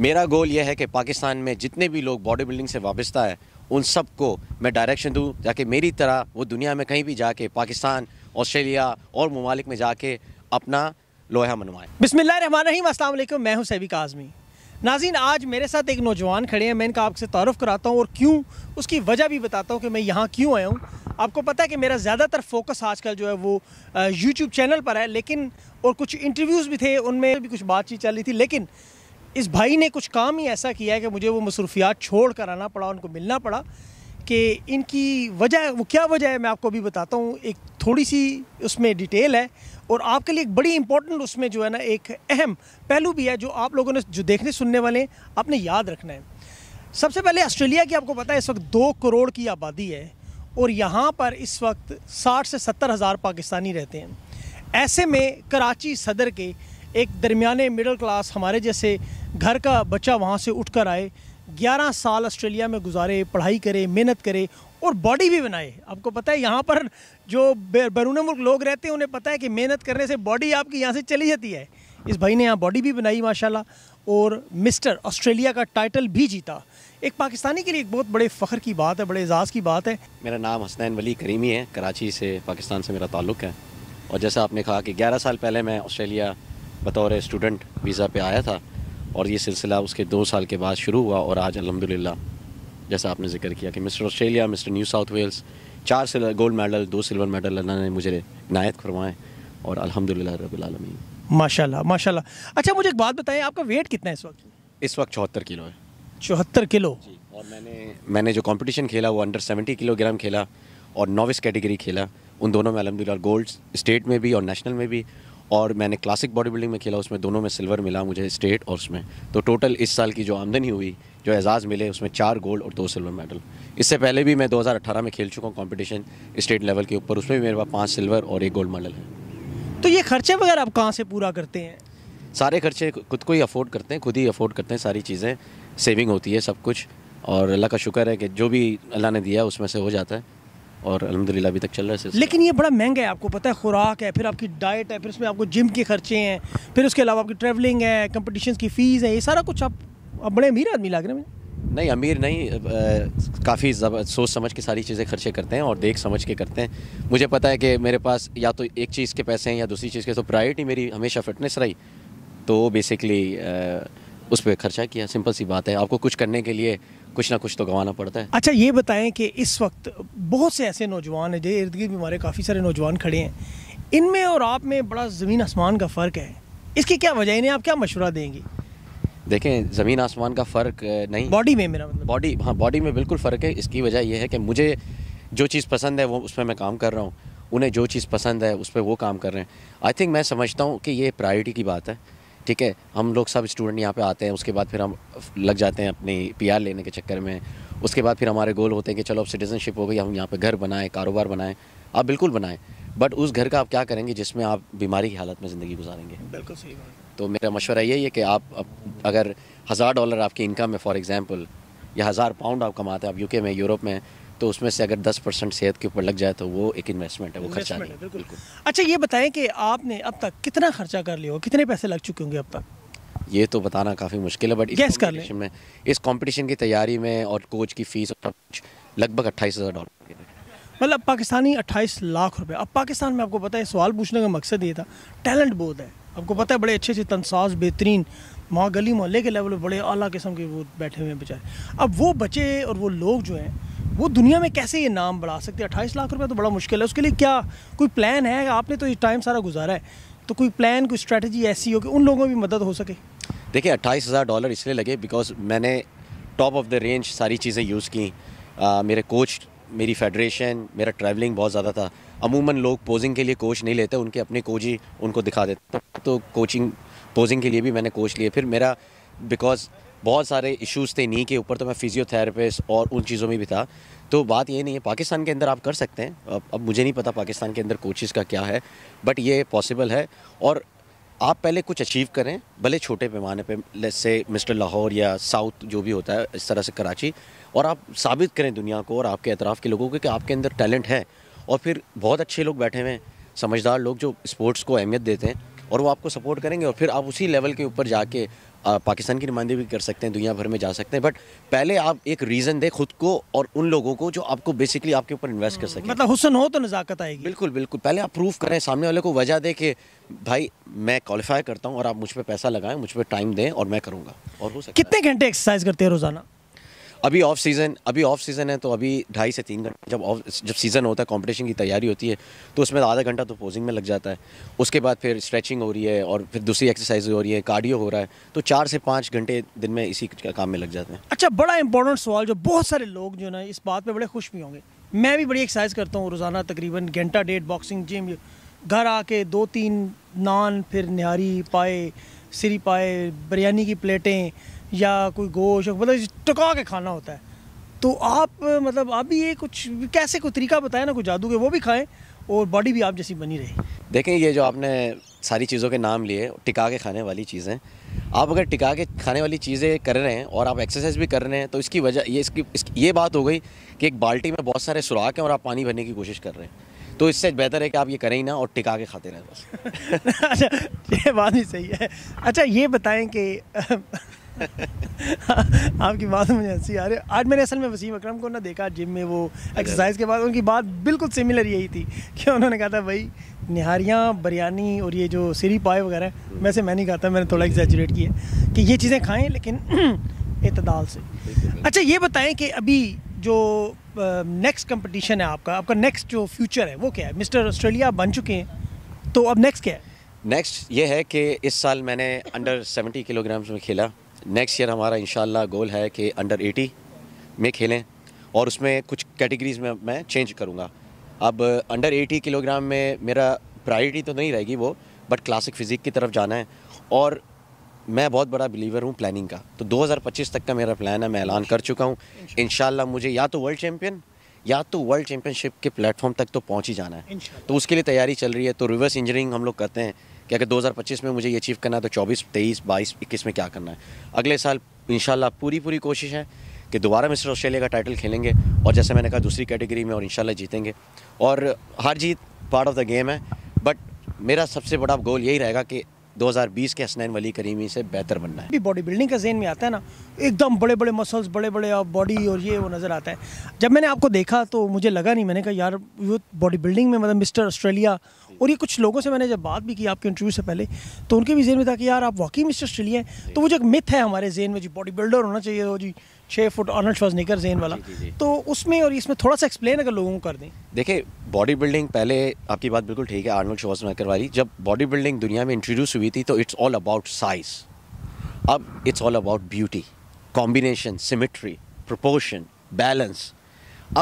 मेरा गोल यह है कि पाकिस्तान में जितने भी लोग बॉडी बिल्डिंग से वाबस्ता है उन सबको मैं डायरेक्शन दूँ ताकि मेरी तरह वो दुनिया में कहीं भी जाके पाकिस्तान ऑस्ट्रेलिया और ममालिक में जाके अपना लोहा मनवाएं बिसमीम असल मैं हूँ सैबिक आज़मी नाजीन आज मेरे साथ एक नौजवान खड़े हैं मैं इनका आपसे तारफ़ कराता हूँ और क्यों उसकी वजह भी बताता हूँ कि मैं यहाँ क्यों आया हूँ आपको पता है कि मेरा ज़्यादातर फोकस आजकल जो है वो यूट्यूब चैनल पर है लेकिन और कुछ इंटरव्यूज़ भी थे उनमें भी कुछ बातचीत चल रही थी लेकिन इस भाई ने कुछ काम ही ऐसा किया है कि मुझे वो मसरूफियात छोड़ कर आना पड़ा उनको मिलना पड़ा कि इनकी वजह वो क्या वजह है मैं आपको अभी बताता हूँ एक थोड़ी सी उसमें डिटेल है और आपके लिए एक बड़ी इंपॉर्टेंट उसमें जो है ना एक अहम पहलू भी है जो आप लोगों ने जो देखने सुनने वाले हैं आपने याद रखना है सबसे पहले ऑस्ट्रेलिया की आपको पता है इस वक्त दो करोड़ की आबादी है और यहाँ पर इस वक्त साठ से सत्तर हज़ार पाकिस्तानी रहते हैं ऐसे में कराची सदर के एक दरमियाने मिडिल क्लास हमारे जैसे घर का बच्चा वहाँ से उठ कर आए ग्यारह साल ऑस्ट्रेलिया में गुजारे पढ़ाई करे मेहनत करे और बॉडी भी बनाए आपको पता है यहाँ पर जो बैरून मुल्क लोग रहते हैं उन्हें पता है कि मेहनत करने से बॉडी आपकी यहाँ से चली जाती है इस भाई ने यहाँ बॉडी भी बनाई माशाल्लाह और मिस्टर ऑस्ट्रेलिया का टाइटल भी जीता एक पाकिस्तानी के लिए एक बहुत बड़े फ़ख्र की बात है बड़े एजाज़ की बात है मेरा नाम हसनैन वली करीमी है कराची से पाकिस्तान से मेरा ताल्लुक़ है और जैसा आपने कहा कि ग्यारह साल पहले मैं ऑस्ट्रेलिया बतौर स्टूडेंट वीज़ा पे आया था और ये सिलसिला उसके दो साल के बाद शुरू हुआ और आज अलहमदिल्ला जैसा आपने जिक्र किया कि mister Australia mister New South Wales चार गोल्ड मेडल दो सिल्वर मेडल अल्लाह ने मुझे नायत करवाएं और अलहमदिल्ला रबालमीन माशाल्लाह माशाल्लाह अच्छा मुझे एक बात बताएं आपका वेट कितना है इस वक्त इस वक्त चौहत्तर किलो है चौहत्तर किलो जी और मैंने मैंने जो कंपटीशन खेला वो अंडर सेवेंटी किलोग्राम खेला और नोविस कैटेगरी खेला उन दोनों में अलहमदिल्ला गोल्ड स्टेट में भी और नेशनल में भी और मैंने क्लासिक बॉडी बिल्डिंग में खेला उसमें दोनों में सिल्वर मिला मुझे स्टेट और उसमें तो टोटल इस साल की जो आमदनी हुई जो एजाज़ मिले उसमें चार गोल्ड और दो सिल्वर मेडल इससे पहले भी मैं 2018 में खेल चुका हूँ कॉम्पिटिशन स्टेट लेवल के ऊपर उसमें भी मेरे पास पाँच सिल्वर और एक गोल्ड मेडल है तो ये खर्चे वगैरह आप कहाँ से पूरा करते हैं सारे खर्चे खुद को ही अफोर्ड करते हैं खुद ही अफोर्ड करते हैं सारी चीज़ें सेविंग होती है सब कुछ और अल्लाह का शुक्र है कि जो भी अल्लाह ने दिया उसमें से हो जाता है और अलहमदिल्ला अभी तक चल रहा है लेकिन ये बड़ा महंगा है आपको पता है खुराक है फिर आपकी डाइट है फिर उसमें आपको जिम के खर्चे हैं फिर उसके अलावा आपकी ट्रैवलिंग है कंपटीशन की फ़ीस है ये सारा कुछ आप, आप बड़े अमीर आदमी लग रहे हैं नहीं अमीर नहीं काफ़ी सोच समझ के सारी चीज़ें खर्चे करते हैं और देख समझ के करते हैं मुझे पता है कि मेरे पास या तो एक चीज़ के पैसे हैं या दूसरी चीज़ के तो प्रायोरिटी मेरी हमेशा फिटनेस रही तो बेसिकली उस पर खर्चा किया सिंपल सी बात है आपको कुछ करने के लिए कुछ ना कुछ तो गंवाना पड़ता है अच्छा ये बताएं कि इस वक्त बहुत से ऐसे नौजवान हैं जो इर्द गिर्द हमारे काफ़ी सारे नौजवान खड़े हैं इनमें और आप में बड़ा ज़मीन आसमान का फ़र्क है इसकी क्या वजह इन्हें आप क्या मशवरा देंगे देखें ज़मीन आसमान का फ़र्क नहीं बॉडी में मेरा मतलब बॉडी हाँ बॉडी में बिल्कुल फ़र्क है इसकी वजह यह है कि मुझे जो चीज़ पसंद है वो उस पर मैं काम कर रहा हूँ उन्हें जो चीज़ पसंद है उस पर वो काम कर रहे हैं आई थिंक मैं समझता हूँ कि ये प्रायोरिटी की बात है ठीक है हम लोग सब स्टूडेंट यहाँ पे आते हैं उसके बाद फिर हम लग जाते हैं अपनी पीआर लेने के चक्कर में उसके बाद फिर हमारे गोल होते हैं कि चलो अब सिटीज़नशिप हो गई हम यहाँ पे घर बनाएं कारोबार बनाएं आप बिल्कुल बनाएं बट उस घर का आप क्या करेंगे जिसमें आप बीमारी की हालत में ज़िंदगी गुजारेंगे बिल्कुल सही बात तो मेरा मशवरा यही है कि आप अगर हज़ार डॉलर आपकी इनकम है फॉर एग्ज़ाम्पल या हज़ार पाउंड आप कमाते हैं आप यूके में यूरोप में तो उसमें से अगर 10 परसेंट सेहत के ऊपर लग जाए तो वो एक इन्वेस्टमेंट है वो खर्चा नहीं बिल्कुल।, बिल्कुल अच्छा ये बताएं कि आपने अब तक कितना खर्चा कर लिया हो कितने पैसे लग चुके होंगे अब तक ये तो बताना काफ़ी मुश्किल है बट इस कर में इस कॉम्पिटिशन की तैयारी में और कोच की फीस लगभग अट्ठाईस हज़ार डॉलर मतलब पाकिस्तानी अट्ठाईस लाख रुपए अब पाकिस्तान में आपको पता है सवाल पूछने का मकसद ये था टैलेंट बहुत है आपको पता है बड़े अच्छे अच्छे तनसाज बेहतरीन माँ गली मोहल्ले के लेवल पर बड़े अला किस्म के वो बैठे हुए हैं बेचारे अब वो बचे और वो लोग जो हैं वो दुनिया में कैसे ये नाम बढ़ा सकते हैं अट्ठाईस लाख रुपये तो बड़ा मुश्किल है उसके लिए क्या कोई प्लान है आपने तो ये टाइम सारा गुजारा है तो कोई प्लान कोई स्ट्रैटेजी ऐसी हो कि उन लोगों की मदद हो सके देखिए अट्ठाईस हज़ार डॉलर इसलिए लगे बिकॉज मैंने टॉप ऑफ द रेंज सारी चीज़ें यूज़ की आ, मेरे कोच मेरी फेडरेशन मेरा ट्रैवलिंग बहुत ज़्यादा था अमूमन लोग पोजिंग के लिए कोच नहीं लेते उनके अपने कोच ही उनको दिखा देते तो कोचिंग पोजिंग के लिए भी मैंने कोच लिए फिर मेरा बिकॉज बहुत सारे इश्यूज थे नी के ऊपर तो मैं फिजियोथेरेपिस्ट और उन चीज़ों में भी था तो बात ये नहीं है पाकिस्तान के अंदर आप कर सकते हैं अब, अब मुझे नहीं पता पाकिस्तान के अंदर कोचिज़ का क्या है बट ये पॉसिबल है और आप पहले कुछ अचीव करें भले छोटे पैमाने पे जैसे मिस्टर लाहौर या साउथ जो भी होता है इस तरह से कराची और आप साबित करें दुनिया को और आपके अतराफ़ के लोगों को कि आपके अंदर टैलेंट है और फिर बहुत अच्छे लोग बैठे हुए हैं समझदार लोग जो स्पोर्ट्स को अहमियत देते हैं और वो आपको सपोर्ट करेंगे और फिर आप उसी लेवल के ऊपर जाके पाकिस्तान की नुमाइंदगी भी कर सकते हैं दुनिया भर में जा सकते हैं बट पहले आप एक रीज़न दें खुद को और उन लोगों को जो आपको बेसिकली आपके ऊपर इन्वेस्ट कर सकें मतलब हुसन हो तो नज़ाकत आएगी बिल्कुल बिल्कुल पहले आप प्रूफ करें सामने वाले को वजह दें कि भाई मैं क्वालिफाई करता हूँ और आप मुझ पर पैसा लगाएं मुझ पर टाइम दें और मैं करूँगा और हो सकता कितने घंटे एक्सरसाइज करते हैं रोज़ाना अभी ऑफ सीज़न अभी ऑफ सीज़न है तो अभी ढाई से तीन घंटे जब ऑफ जब सीज़न होता है कंपटीशन की तैयारी होती है तो उसमें आधा घंटा तो पोजिंग में लग जाता है उसके बाद फिर स्ट्रेचिंग हो रही है और फिर दूसरी एक्सरसाइज हो रही है कार्डियो हो रहा है तो चार से पाँच घंटे दिन में इसी काम में लग जाते हैं अच्छा बड़ा इंपॉर्टेंट सवाल जो बहुत सारे लोग जो ना इस बात पर बड़े खुश भी होंगे मैं भी बड़ी एक्सरसाइज करता हूँ रोज़ाना तकरीबन घंटा डेढ़ बॉक्सिंग जिम घर आके दो तीन नान फिर नारी पाए सिरी पाए बिरयानी की प्लेटें या कोई गोश्त मतलब टका के खाना होता है तो आप मतलब आप भी ये कुछ कैसे कोई तरीका बताया ना कुछ जादू के वो भी खाएं और बॉडी भी आप जैसी बनी रहे देखें ये जो आपने सारी चीज़ों के नाम लिए टिका के खाने वाली चीज़ें आप अगर टिका के खाने वाली चीज़ें कर रहे हैं और आप एक्सरसाइज भी कर रहे हैं तो इसकी वजह ये इसकी, इसकी ये बात हो गई कि एक बाल्टी में बहुत सारे सुराख हैं और आप पानी भरने की कोशिश कर रहे हैं तो इससे बेहतर है कि आप ये करें ही ना और टिका के खाते रहें बस अच्छा ये बात ही सही है अच्छा ये बताएं कि आपकी बात मुझे हंसी आ रही है आज मैंने असल में वसीम अकरम को ना देखा जिम में वो एक्सरसाइज के बाद उनकी बात बिल्कुल सिमिलर यही थी कि उन्होंने कहा था भाई निहारियाँ बिरयानी और ये जो सिरी पाए वगैरह हम्म। वैसे मैं नहीं खाता मैंने थोड़ा एग्जैचुरेट किया कि ये चीज़ें खाएँ लेकिन इतदाल से अच्छा ये बताएं कि अभी जो नेक्स्ट कंपटीशन है आपका आपका नेक्स्ट जो फ्यूचर है वो क्या है मिस्टर ऑस्ट्रेलिया बन चुके हैं तो अब नेक्स्ट क्या है नेक्स्ट ये है कि इस साल मैंने अंडर 70 किलोग्राम्स में खेला नेक्स्ट ईयर हमारा इन गोल है कि अंडर 80 में खेलें और उसमें कुछ कैटेगरीज में मैं चेंज करूँगा अब अंडर 80 किलोग्राम में मेरा प्रायोरिटी तो नहीं रहेगी वो बट क्लासिक फ़िज़िक की तरफ जाना है और मैं बहुत बड़ा बिलीवर हूँ प्लानिंग का तो 2025 तक का मेरा प्लान है मैं ऐलान कर चुका हूँ इन मुझे या तो वर्ल्ड चैम्पियन या तो वर्ल्ड चैम्पियनशिप के प्लेटफॉर्म तक तो पहुँच ही जाना है तो उसके लिए तैयारी चल रही है तो रिवर्स इंजीनियरिंग हम लोग करते हैं कि अगर 2025 में मुझे ये अचीव करना है तो 24, 23, 22, 21 में क्या करना है अगले साल इन पूरी पूरी कोशिश है कि दोबारा मिस्टर ऑस्ट्रेलिया का टाइटल खेलेंगे और जैसे मैंने कहा दूसरी कैटेगरी में और इन जीतेंगे और हर जीत पार्ट ऑफ द गेम है बट मेरा सबसे बड़ा गोल यही रहेगा कि 2020 के हसनैन वली करीमी से बेहतर बनना है बॉडी बिल्डिंग का जेन में आता है ना एकदम बड़े बड़े मसल्स बड़े बड़े बॉडी और ये वो नज़र आता है जब मैंने आपको देखा तो मुझे लगा नहीं मैंने कहा यार वो बॉडी बिल्डिंग में मतलब मिस्टर ऑस्ट्रेलिया और ये कुछ लोगों से मैंने जब बात भी की आपके इंटरव्यू से पहले तो उनके भी जेन में था कि यार आप वाकई मिस्टर ऑस्ट्रेलिया हैं तो वो जो एक मिथ है हमारे जेन में जी बॉडी बिल्डर होना चाहिए वो जी छः फुट ऑनर्ड निकर जेन वाला जी, जी, जी. तो उसमें और इसमें थोड़ा सा एक्सप्लेन अगर लोगों को कर दें देखिए बॉडी बिल्डिंग पहले आपकी बात बिल्कुल ठीक है आर्नल्ड शॉजनिकर वाली जब बॉडी बिल्डिंग दुनिया में इंट्रोड्यूस हुई थी तो इट्स ऑल अबाउट साइज अब it's all about beauty combination symmetry proportion balance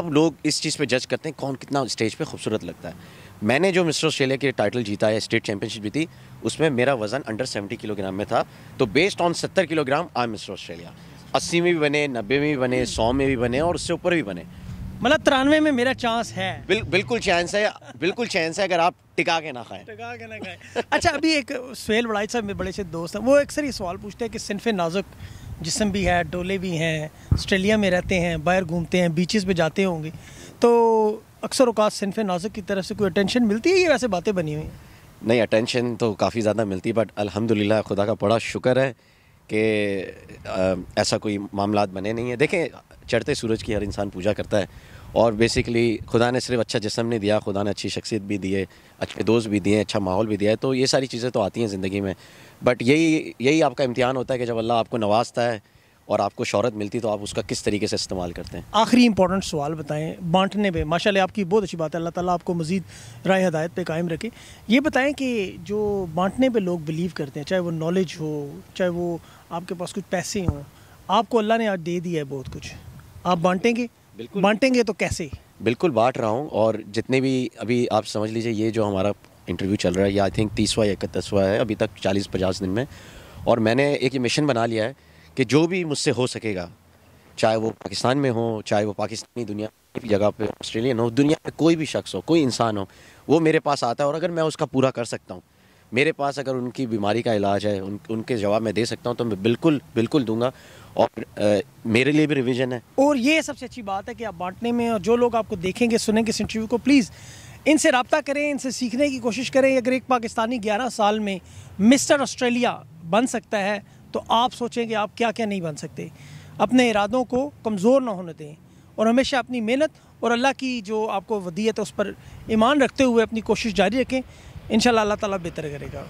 अब लोग इस चीज़ पे जज करते हैं कौन कितना स्टेज पे खूबसूरत लगता है मैंने जो मिस्टर ऑस्ट्रेलिया के टाइटल जीता है स्टेट चैंपियनशिप जीती उसमें मेरा वजन अंडर 70 किलोग्राम में था तो based on 70 kilogram I mister Australia अस्सी में भी बने नब्बे में भी बने हम्म। सौ में भी बने और उससे ऊपर भी बने मतलब तिरानवे में मेरा चांस है बिल, बिल्कुल चांस है बिल्कुल चांस है अगर आप टिका के ना खाएं टिका के ना खाएं अच्छा अभी एक सुहेल बड़ाई साहब मेरे बड़े से दोस्त हैं वो अक्सर ये सवाल पूछते हैं कि सिंफ नाजुक जिसम भी है डोले भी हैं ऑस्ट्रेलिया में रहते हैं बाहर घूमते हैं बीचेस पे जाते होंगे तो अक्सर अवकात सिनफ नाजुक की तरफ से कोई अटेंशन मिलती है ये वैसे बातें बनी हुई हैं नहीं अटेंशन तो काफ़ी ज़्यादा मिलती है बट अलहमदिल्ला खुदा का बड़ा शुक्र है कि ऐसा कोई मामला बने नहीं है देखें चढ़ते सूरज की हर इंसान पूजा करता है और बेसिकली खुदा ने सिर्फ अच्छा जिसम नहीं दिया खुदा ने अच्छी शख्सियत भी दिए अच्छे दोस्त भी दिए अच्छा माहौल भी दिया है तो ये सारी चीज़ें तो आती हैं ज़िंदगी में बट यही यही आपका इम्तिहान होता है कि जब अल्लाह आपको नवाजता है और आपको शहरत मिलती तो आप उसका किस तरीके से इस्तेमाल करते हैं आखिरी इंपॉर्टेंट सवाल बताएं बांटने पे माशाल्लाह आपकी बहुत अच्छी बात है अल्लाह ताला आपको मज़ीद राय हदायत पे कायम रखे ये बताएं कि जो बांटने पे लोग बिलीव करते हैं चाहे वो नॉलेज हो चाहे वो आपके पास कुछ पैसे हों आपको अल्लाह ने आज दे दिया है बहुत कुछ आप बांटेंगे बिल्कुल बांटेंगे तो कैसे बिल्कुल बांट रहा हूँ और जितने भी अभी आप समझ लीजिए ये जो हमारा इंटरव्यू चल रहा है या आई थिंक तीसवा या इकतीसवा है अभी तक चालीस पचास दिन में और मैंने एक ये मिशन बना लिया है कि जो भी मुझसे हो सकेगा चाहे वो पाकिस्तान में हो चाहे वो पाकिस्तानी दुनिया की जगह पे ऑस्ट्रेलियन हो दुनिया में कोई भी शख्स हो कोई इंसान हो वो मेरे पास आता है और अगर मैं उसका पूरा कर सकता हूँ मेरे पास अगर उनकी बीमारी का इलाज है उन उनके जवाब मैं दे सकता हूँ तो मैं बिल्कुल बिल्कुल दूंगा और आ, मेरे लिए भी रिविजन है और ये सबसे अच्छी बात है कि आप बांटने में और जो लोग आपको देखेंगे सुनेंगे इस इंटरव्यू को प्लीज़ इनसे रबता करें इनसे सीखने की कोशिश करें अगर एक पाकिस्तानी ग्यारह साल में मिस्टर ऑस्ट्रेलिया बन सकता है तो आप सोचेंगे आप क्या क्या नहीं बन सकते अपने इरादों को कमज़ोर ना होने दें और हमेशा अपनी मेहनत और अल्लाह की जो आपको वदियत है उस पर ईमान रखते हुए अपनी कोशिश जारी रखें इन अल्लाह ताला बेहतर करेगा